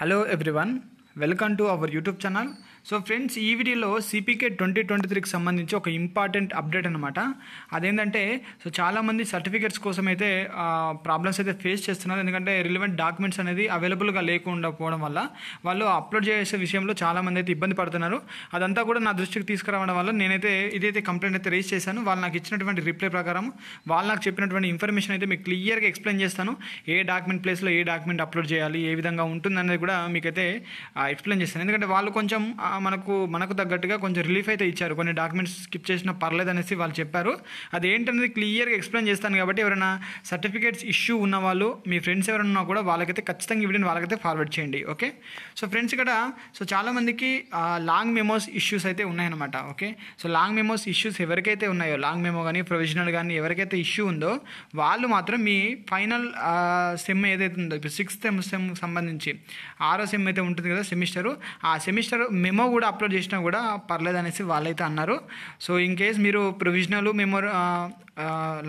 Hello everyone, welcome to our YouTube channel. So friends ఈ వీడియోలో CPK twenty twenty త్రీకి సంబంధించి ఒక ఇంపార్టెంట్ అప్డేట్ అనమాట అదేంటంటే సో చాలామంది సర్టిఫికేట్స్ కోసం అయితే ప్రాబ్లమ్స్ అయితే ఫేస్ చేస్తున్నారు ఎందుకంటే రిలవెంట్ డాక్యుమెంట్స్ అనేది అవైలబుల్గా లేకుండా పోవడం వల్ల వాళ్ళు అప్లోడ్ చేసే విషయంలో చాలామంది అయితే ఇబ్బంది పడుతున్నారు అదంతా కూడా నా దృష్టికి తీసుకురావడం వల్ల నేనైతే ఇదైతే కంప్లైంట్ అయితే రేజ్ చేశాను వాళ్ళు నాకు ఇచ్చినటువంటి రిప్లై ప్రకారం వాళ్ళు నాకు చెప్పినటువంటి ఇన్ఫర్మేషన్ అయితే మీకు క్లియర్గా ఎక్స్ప్లెయిన్ చేస్తాను ఏ డాక్యుమెంట్ ప్లేస్లో ఏ డాక్యుమెంట్ అప్లోడ్ చేయాలి ఏ విధంగా ఉంటుంది అనేది కూడా మీకైతే ఎక్స్ప్లెయిన్ చేస్తాను ఎందుకంటే వాళ్ళు కొంచెం మనకు మనకు తగ్గట్టుగా కొంచెం రిలీఫ్ అయితే ఇచ్చారు కొన్ని డాక్యుమెంట్స్ స్కిప్ చేసినా పర్లేదు అనేసి వాళ్ళు చెప్పారు అది ఏంటనేది క్లియర్గా ఎక్స్ప్లెయిన్ చేస్తాను కాబట్టి ఎవరైనా సర్టిఫికేట్స్ ఇష్యూ ఉన్న వాళ్ళు మీ ఫ్రెండ్స్ ఎవరైనా కూడా వాళ్ళకైతే ఖచ్చితంగా వీడియోని వాళ్ళకైతే ఫార్వర్డ్ చేయండి ఓకే సో ఫ్రెండ్స్ ఇక్కడ సో చాలామందికి లాంగ్ మెమోస్ ఇష్యూస్ అయితే ఉన్నాయన్నమాట okay so long memos issues ఎవరికైతే ఉన్నాయో లాంగ్ మెమో కానీ ప్రొవిజనల్ కానీ ఎవరికైతే ఇష్యూ ఉందో వాళ్ళు మాత్రం మీ ఫైనల్ సెమ్ ఏదైతే ఉందో ఇప్పుడు సిక్స్త్ సెమ్ సెమ్ సంబంధించి ఆరో సెమ్ అయితే ఉంటుంది కదా సెమిస్టరు ఆ సెమిస్టర్ మెమో మెమో కూడా అప్లోడ్ చేసినా కూడా పర్లేదు అనేసి వాళ్ళైతే అన్నారు సో ఇన్ కేస్ మీరు ప్రొవిజనల్ మెమో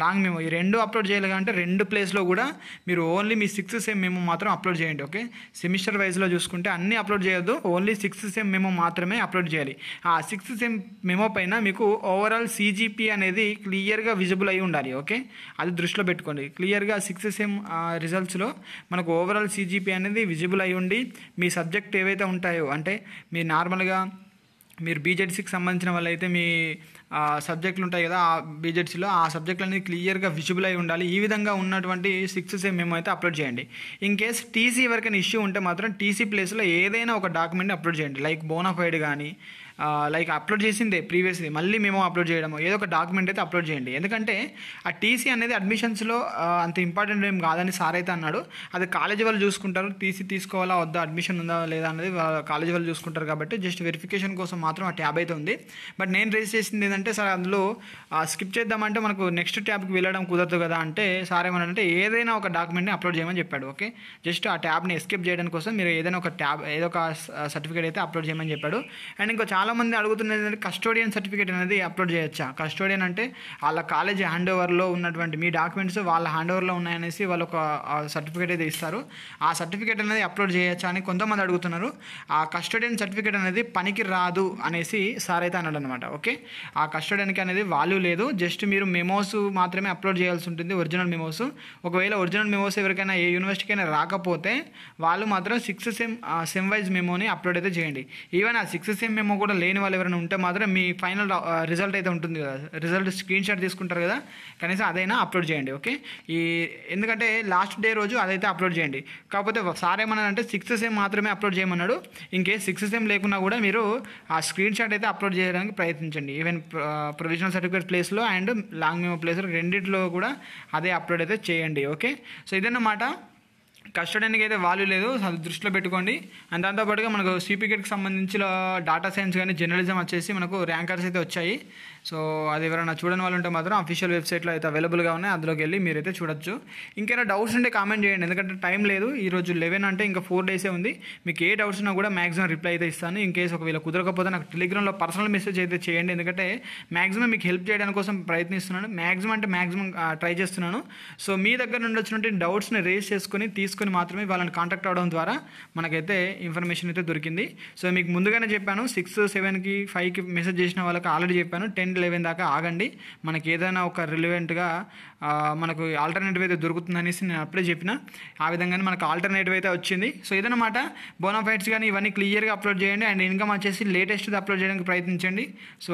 లాంగ్ మేము ఈ రెండు అప్లోడ్ చేయాలి అంటే రెండు ప్లేస్లో కూడా మీరు ఓన్లీ మీ సిక్స్త్ సెమ్ మేము మాత్రం అప్లోడ్ చేయండి ఓకే సెమిస్టర్ వైజ్లో చూసుకుంటే అన్నీ అప్లోడ్ చేయొద్దు ఓన్లీ సిక్స్త్ సెమ్ మేము మాత్రమే అప్లోడ్ చేయాలి ఆ సిక్స్త్ సెమ్ మేమో పైన మీకు ఓవరాల్ సీజీపీ అనేది క్లియర్గా విజిబుల్ అయి ఉండాలి ఓకే అది దృష్టిలో పెట్టుకోండి క్లియర్గా సిక్స్త్ సెమ్ రిజల్ట్స్లో మనకు ఓవరాల్ సీజీపీ అనేది విజిబుల్ అయి ఉండి మీ సబ్జెక్ట్ ఏవైతే ఉంటాయో అంటే మీరు నార్మల్గా మీరు బీజెడ్సీకి సంబంధించిన వాళ్ళైతే మీ సబ్జెక్టులు ఉంటాయి కదా ఆ బీజెట్స్లో ఆ సబ్జెక్టులు అనేది క్లియర్గా విజిబుల్ అయి ఉండాలి ఈ విధంగా ఉన్నటువంటి సిక్స్ సేమ్ మేము అయితే అప్లోడ్ చేయండి ఇన్ కేస్ టీసీ ఎవరికైనా ఇష్యూ ఉంటే మాత్రం టీసీ ప్లేస్లో ఏదైనా ఒక డాక్యుమెంట్ని అప్లోడ్ చేయండి లైక్ బోనాఫైడ్ కానీ లైక్ అప్లోడ్ చేసిందే ప్రీవియస్ది మళ్ళీ మేము అప్లోడ్ చేయడము ఏదో ఒక డాక్యుమెంట్ అయితే అప్లోడ్ చేయండి ఎందుకంటే ఆ టీసీ అనేది అడ్మిషన్స్లో అంత ఇంపార్టెంట్ ఏం కాదని సార్ అయితే అన్నాడు అది కాలేజీ వాళ్ళు చూసుకుంటారు టీసీ తీసుకోవాలా వద్దా అడ్మిషన్ ఉందా లేదా అనేది కాలేజీ వాళ్ళు చూసుకుంటారు కాబట్టి జస్ట్ వెరిఫికేషన్ కోసం మాత్రం ఆ ట్యాబ్ అయితే ఉంది బట్ నేను రిజిస్ట్ చేసింది ఏంటంటే ఏంటంటే సార్ అందులో స్కిప్ చేద్దామంటే మనకు నెక్స్ట్ ట్యాబ్కి వెళ్ళడం కుదరదు కదా అంటే సార్ అంటే ఏదైనా ఒక డాక్యుమెంట్ని అప్లోడ్ చేయమని చెప్పాడు ఓకే జస్ట్ ఆ ట్యాబ్ని ఎస్కేప్ చేయడం కోసం మీరు ఏదైనా ఒక ట్యాబ్ ఏదో ఒక సర్టిఫికేట్ అయితే అప్లోడ్ చేయమని చెప్పాడు అండ్ ఇంకా చాలామంది అడుగుతున్నది ఏంటంటే కస్టోడియన్ సర్టిఫికేట్ అనేది అప్లోడ్ చేయొచ్చా కస్టోడియన్ అంటే వాళ్ళ కాలేజ్ హ్యాండ్ ఓవర్లో ఉన్నటువంటి మీ డాక్యుమెంట్స్ వాళ్ళ హ్యాండ్ ఓవర్లో ఉన్నాయనేసి వాళ్ళు ఒక సర్టిఫికేట్ అయితే ఇస్తారు ఆ సర్టిఫికేట్ అనేది అప్లోడ్ చేయొచ్చా అని కొంతమంది అడుగుతున్నారు ఆ కస్టోడియన్ సర్టిఫికేట్ అనేది పనికి రాదు అనేసి సార్ అయితే అన్నాడు అనమాట ఓకే ఆ కస్టడీకి అనేది వాల్యూ లేదు జస్ట్ మీరు మెమోస్ మాత్రమే అప్లోడ్ చేయాల్సి ఉంటుంది ఒరిజినల్ మెమోస్ ఒకవేళ ఒరిజినల్ మెమోస్ ఎవరికైనా ఏ యూనివర్సిటీకైనా రాకపోతే వాళ్ళు మాత్రం సిక్స్ సెమ్ సెమ్ వైజ్ మెమోని అప్లోడ్ అయితే చేయండి ఈవెన్ ఆ సిక్స్ సెమ్ మెమో కూడా లేని వాళ్ళు ఎవరైనా ఉంటే మాత్రం మీ ఫైనల్ రిజల్ట్ అయితే ఉంటుంది కదా రిజల్ట్ స్క్రీన్ షాట్ తీసుకుంటారు కదా కనీసం అదైనా అప్లోడ్ చేయండి ఓకే ఈ ఎందుకంటే లాస్ట్ డే రోజు అదైతే అప్లోడ్ చేయండి కాకపోతే సార్ అంటే సిక్స్ సెమ్ మాత్రమే అప్లోడ్ చేయమన్నాడు ఇంకే సిక్స్త్ సెమ్ లేకున్నా కూడా మీరు ఆ స్క్రీన్ షాట్ అయితే అప్లోడ్ చేయడానికి ప్రయత్నించండి ఈవెన్ ప్రొవిజనల్ సర్టిఫికేట్ ప్లేస్లో అండ్ లాంగ్ మెమో ప్లేస్లో రెండిట్లో కూడా అదే అప్లోడ్ అయితే చేయండి ఓకే సో ఇదన్నమాట కస్టడీకి అయితే వాల్యూ లేదు దృష్టిలో పెట్టుకోండి అండ్ దాంతోపాటుగా మనకు సిపికెట్కి సంబంధించిన డేటా సైన్స్ కానీ జర్నలిజం వచ్చేసి మనకు ర్యాంకర్స్ అయితే వచ్చాయి సో అది ఎవరైనా చూడని వాళ్ళు ఉంటే మాత్రం అఫీషియల్ వెబ్సైట్లో అయితే అవైలబుల్గా ఉన్నాయి అందులోకి వెళ్ళి మీరైతే చూడొచ్చు ఇంకేమైనా డౌట్స్ ఉంటే కామెంట్ చేయండి ఎందుకంటే టైం లేదు ఈరోజు లెవెన్ అంటే ఇంకా ఫోర్ డేసే ఉంది మీకు ఏ డౌట్స్ ఉన్నా కూడా మ్యాక్సిమం రిప్లై అయితే ఇస్తాను ఇన్ కేసు ఒకవేళ కుదరకపోతే నాకు టెలిగ్రామ్లో పర్సనల్ మెసేజ్ అయితే చేయండి ఎందుకంటే మ్యాక్సిమం మీకు హెల్ప్ చేయడానికి కోసం ప్రయత్నిస్తున్నాను మ్యాక్సిమం అంటే మ్యాక్సిమం ట్రై చేస్తున్నాను సో మీ దగ్గర నుండి వచ్చినటువంటి డౌట్స్ని రేస్ చేసుకొని తీసుకు తీసుకొని మాత్రమే వాళ్ళని కాంటాక్ట్ అవడం ద్వారా మనకైతే ఇన్ఫర్మేషన్ అయితే దొరికింది సో మీకు ముందుగానే చెప్పాను సిక్స్ సెవెన్కి ఫైవ్కి మెసేజ్ చేసిన వాళ్ళకి ఆల్రెడీ చెప్పాను టెన్ లెవెన్ దాకా ఆగండి మనకి ఏదైనా ఒక రిలివెంట్గా మనకు ఆల్టర్నేటివ్ అయితే దొరుకుతుంది అనేసి నేను అప్పుడే చెప్పిన ఆ విధంగానే మనకు ఆల్టర్నేటివ్ అయితే వచ్చింది సో ఇదనమాట బోనాఫైట్స్ కానీ ఇవన్నీ క్లియర్గా అప్లోడ్ చేయండి అండ్ ఇన్కమ్ వచ్చేసి లేటెస్ట్ అప్లోడ్ చేయడానికి ప్రయత్నించండి సో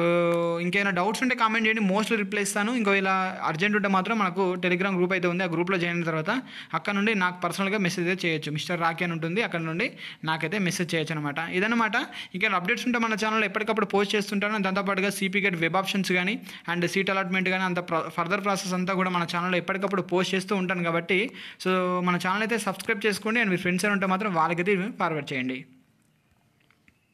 ఇంకేమైనా డౌట్స్ ఉంటే కామెంట్ చేయండి మోస్ట్లీ రిప్లై ఇస్తాను ఇంకో ఇలా అర్జెంట్ ఉంటే మాత్రం మనకు టెలిగ్రామ్ గ్రూప్ అయితే ఉంది ఆ గ్రూప్లో జాయిన్ తర్వాత అక్కడ నుండి నాకు పర్సనల్ పర్సనల్గా మెసేజ్ అయితే చేయొచ్చు మిస్టర్ రాకీ అని ఉంటుంది అక్కడ నుండి నాకైతే మెసేజ్ చేయొచ్చు అనమాట ఇదనమాట ఇంకా అప్డేట్స్ ఉంటే మన ఛానల్లో ఎప్పటికప్పుడు పోస్ట్ చేస్తుంటాను దాంతోపాటుగా సిపి గేట్ వెబ్ ఆప్షన్స్ కానీ అండ్ సీట్ అలాట్మెంట్ కానీ అంత ఫర్దర్ ప్రాసెస్ అంతా కూడా మన ఛానల్లో ఎప్పటికప్పుడు పోస్ట్ చేస్తూ ఉంటాను కాబట్టి సో మన ఛానల్ అయితే సబ్స్క్రైబ్ చేసుకోండి అండ్ మీ ఫ్రెండ్స్ అని ఉంటే మాత్రం వాళ్ళకైతే ఫార్వర్డ్ చేయండి